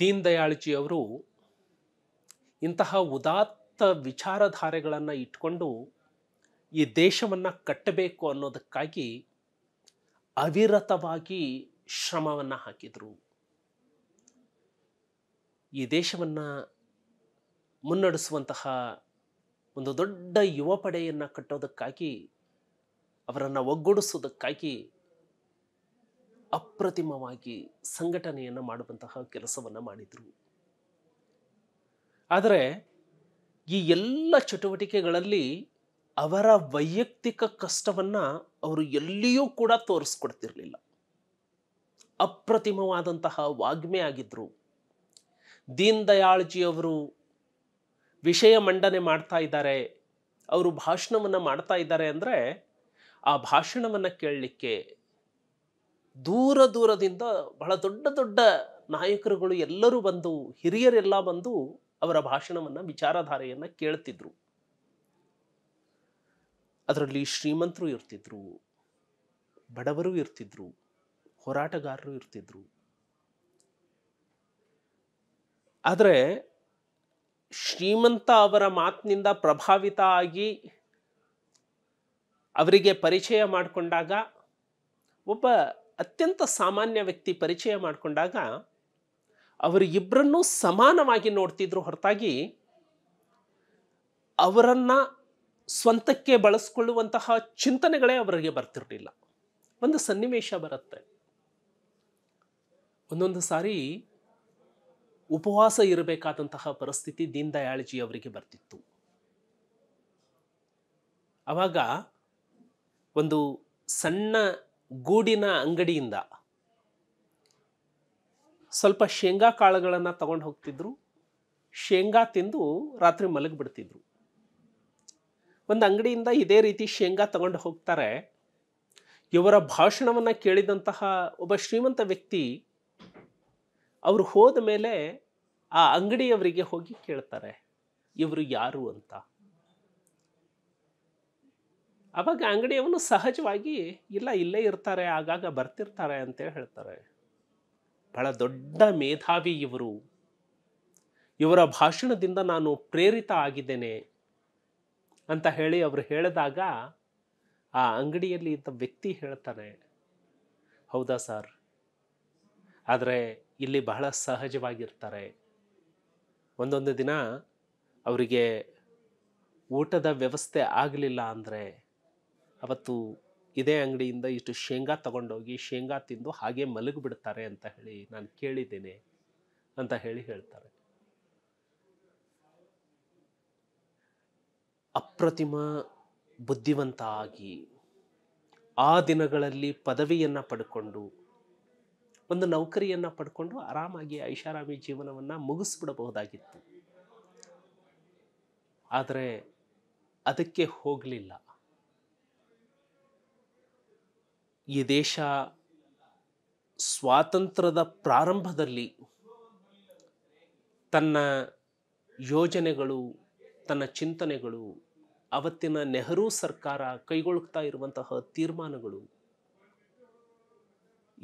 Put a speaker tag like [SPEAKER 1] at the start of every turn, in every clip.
[SPEAKER 1] ದೀನ್ ದಯಾಳ್ಜಿ ಅವರು ಇಂತಹ ಉದಾತ್ತ ವಿಚಾರಧಾರೆಗಳನ್ನು ಇಟ್ಕೊಂಡು ಈ ದೇಶವನ್ನು ಕಟ್ಟಬೇಕು ಅನ್ನೋದಕ್ಕಾಗಿ ಅವಿರತವಾಗಿ ಶ್ರಮವನ್ನು ಹಾಕಿದರು ಈ ದೇಶವನ್ನು ಮುನ್ನಡೆಸುವಂತಹ ಒಂದು ದೊಡ್ಡ ಯುವ ಪಡೆಯನ್ನು ಕಟ್ಟೋದಕ್ಕಾಗಿ ಅವರನ್ನು ಒಗ್ಗೂಡಿಸೋದಕ್ಕಾಗಿ ಅಪ್ರತಿಮವಾಗಿ ಸಂಘಟನೆಯನ್ನು ಮಾಡುವಂತಹ ಕೆಲಸವನ್ನು ಮಾಡಿದರು ಆದರೆ ಈ ಎಲ್ಲ ಚಟುವಟಿಕೆಗಳಲ್ಲಿ ಅವರ ವೈಯಕ್ತಿಕ ಕಷ್ಟವನ್ನು ಅವರು ಎಲ್ಲಿಯೂ ಕೂಡ ತೋರಿಸ್ಕೊಡ್ತಿರಲಿಲ್ಲ ಅಪ್ರತಿಮವಾದಂತಹ ವಾಗ್ಮೆ ಆಗಿದ್ದರು ದೀನ್ ದಯಾಳ್ಜಿಯವರು ವಿಷಯ ಮಂಡನೆ ಮಾಡ್ತಾ ಇದ್ದಾರೆ ಅವರು ಭಾಷಣವನ್ನು ಮಾಡ್ತಾ ಇದ್ದಾರೆ ಅಂದರೆ ಆ ಭಾಷಣವನ್ನು ಕೇಳಲಿಕ್ಕೆ ದೂರ ದೂರದಿಂದ ಬಹಳ ದೊಡ್ಡ ದೊಡ್ಡ ನಾಯಕರುಗಳು ಎಲ್ಲರೂ ಬಂದು ಹಿರಿಯರೆಲ್ಲ ಬಂದು ಅವರ ಭಾಷಣವನ್ನು ವಿಚಾರಧಾರೆಯನ್ನು ಕೇಳ್ತಿದ್ರು ಅದರಲ್ಲಿ ಶ್ರೀಮಂತರು ಇರ್ತಿದ್ರು ಬಡವರು ಇರ್ತಿದ್ರು ಹೋರಾಟಗಾರರು ಇರ್ತಿದ್ರು ಆದರೆ ಶ್ರೀಮಂತ ಅವರ ಮಾತಿನಿಂದ ಪ್ರಭಾವಿತ ಆಗಿ ಅವರಿಗೆ ಪರಿಚಯ ಮಾಡಿಕೊಂಡಾಗ ಒಬ್ಬ ಅತ್ಯಂತ ಸಾಮಾನ್ಯ ವ್ಯಕ್ತಿ ಪರಿಚಯ ಮಾಡಿಕೊಂಡಾಗ ಅವರು ಇಬ್ಬರನ್ನೂ ಸಮಾನವಾಗಿ ನೋಡ್ತಿದ್ರು ಹೊರತಾಗಿ ಅವರನ್ನು ಸ್ವಂತಕ್ಕೆ ಬಳಸ್ಕೊಳ್ಳುವಂತಹ ಚಿಂತನೆಗಳೇ ಅವರಿಗೆ ಬರ್ತಿರಲಿಲ್ಲ ಒಂದು ಸನ್ನಿವೇಶ ಬರುತ್ತೆ ಒಂದೊಂದು ಸಾರಿ ಉಪವಾಸ ಇರಬೇಕಾದಂತಹ ಪರಿಸ್ಥಿತಿ ದೀನ್ದಯಾಳಜಿ ಅವರಿಗೆ ಬರ್ತಿತ್ತು ಆವಾಗ ಒಂದು ಸಣ್ಣ ಗೂಡಿನ ಅಂಗಡಿಯಿಂದ ಸ್ವಲ್ಪ ಶೇಂಗಾ ಕಾಳುಗಳನ್ನು ತಗೊಂಡು ಹೋಗ್ತಿದ್ರು ಶೇಂಗಾ ತಿಂದು ರಾತ್ರಿ ಮಲಗಿಬಿಡ್ತಿದ್ರು ಒಂದು ಅಂಗಡಿಯಿಂದ ಇದೇ ರೀತಿ ಶೇಂಗಾ ತಗೊಂಡು ಹೋಗ್ತಾರೆ ಇವರ ಭಾಷಣವನ್ನು ಕೇಳಿದಂತಹ ಒಬ್ಬ ಶ್ರೀಮಂತ ವ್ಯಕ್ತಿ ಅವರು ಹೋದ ಮೇಲೆ ಆ ಅಂಗಡಿಯವರಿಗೆ ಹೋಗಿ ಕೇಳ್ತಾರೆ ಇವರು ಯಾರು ಅಂತ ಆವಾಗ ಅಂಗಡಿಯವನು ಸಹಜವಾಗಿ ಇಲ್ಲ ಇಲ್ಲೇ ಇರ್ತಾರೆ ಆಗಾಗ ಬರ್ತಿರ್ತಾರೆ ಅಂತೇಳಿ ಹೇಳ್ತಾರೆ ಬಹಳ ದೊಡ್ಡ ಮೇಧಾವಿ ಇವರು ಇವರ ಭಾಷಣದಿಂದ ನಾನು ಪ್ರೇರಿತ ಆಗಿದ್ದೇನೆ ಅಂತ ಹೇಳಿ ಅವರು ಹೇಳಿದಾಗ ಆ ಅಂಗಡಿಯಲ್ಲಿ ಇದ್ದ ವ್ಯಕ್ತಿ ಹೇಳ್ತಾನೆ ಹೌದಾ ಸರ್ ಆದರೆ ಇಲ್ಲಿ ಬಹಳ ಸಹಜವಾಗಿರ್ತಾರೆ ಒಂದೊಂದು ದಿನ ಅವರಿಗೆ ಊಟದ ವ್ಯವಸ್ಥೆ ಆಗಲಿಲ್ಲ ಅಂದರೆ ಅವತ್ತು ಇದೇ ಅಂಗಡಿಯಿಂದ ಇಷ್ಟು ಶೇಂಗಾ ತಗೊಂಡೋಗಿ ಶೇಂಗಾ ತಿಂದು ಹಾಗೆ ಮಲಗಿಬಿಡ್ತಾರೆ ಅಂತ ಹೇಳಿ ನಾನು ಕೇಳಿದ್ದೇನೆ ಅಂತ ಹೇಳಿ ಹೇಳ್ತಾರೆ ಅಪ್ರತಿಮ ಬುದ್ಧಿವಂತ ಆಗಿ ಆ ದಿನಗಳಲ್ಲಿ ಪದವಿಯನ್ನು ಪಡ್ಕೊಂಡು ಒಂದು ನೌಕರಿಯನ್ನು ಪಡ್ಕೊಂಡು ಆರಾಮಾಗಿ ಐಷಾರಾಮಿ ಜೀವನವನ್ನು ಮುಗಿಸ್ಬಿಡಬಹುದಾಗಿತ್ತು ಆದರೆ ಅದಕ್ಕೆ ಹೋಗಲಿಲ್ಲ ಈ ದೇಶ ಸ್ವಾತಂತ್ರ್ಯದ ಪ್ರಾರಂಭದಲ್ಲಿ ತನ್ನ ಯೋಜನೆಗಳು ತನ್ನ ಚಿಂತನೆಗಳು ಅವತ್ತಿನ ನೆಹರು ಸರ್ಕಾರ ಕೈಗೊಳ್ಳುತ್ತಾ ಇರುವಂತಹ ತೀರ್ಮಾನಗಳು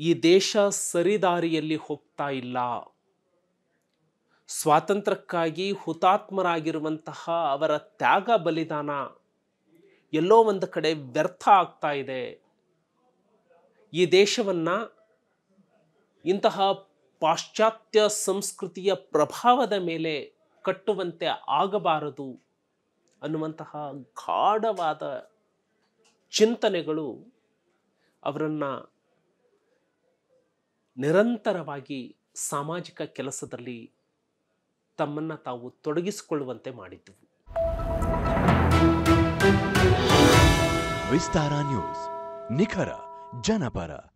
[SPEAKER 1] ಈ ದೇಶ ಸರಿದಾರಿಯಲ್ಲಿ ಹೋಗ್ತಾ ಇಲ್ಲ ಸ್ವಾತಂತ್ರ್ಯಕ್ಕಾಗಿ ಹುತಾತ್ಮರಾಗಿರುವಂತಹ ಅವರ ತ್ಯಾಗ ಬಲಿದಾನ ಎಲ್ಲೋ ಒಂದು ಕಡೆ ವ್ಯರ್ಥ ಆಗ್ತಾ ಇದೆ ಈ ದೇಶವನ್ನು ಇಂತಹ ಪಾಶ್ಚಾತ್ಯ ಸಂಸ್ಕೃತಿಯ ಪ್ರಭಾವದ ಮೇಲೆ ಕಟ್ಟುವಂತೆ ಆಗಬಾರದು ಅನ್ನುವಂತಹ ಗಾಢವಾದ ಚಿಂತನೆಗಳು ಅವರನ್ನು ನಿರಂತರವಾಗಿ ಸಾಮಾಜಿಕ ಕೆಲಸದಲ್ಲಿ ತಮ್ಮನ್ನು ತಾವು ತೊಡಗಿಸಿಕೊಳ್ಳುವಂತೆ ಮಾಡಿದ್ದವು ವಿಸ್ತಾರ ನ್ಯೂಸ್ ನಿಖರ Janapara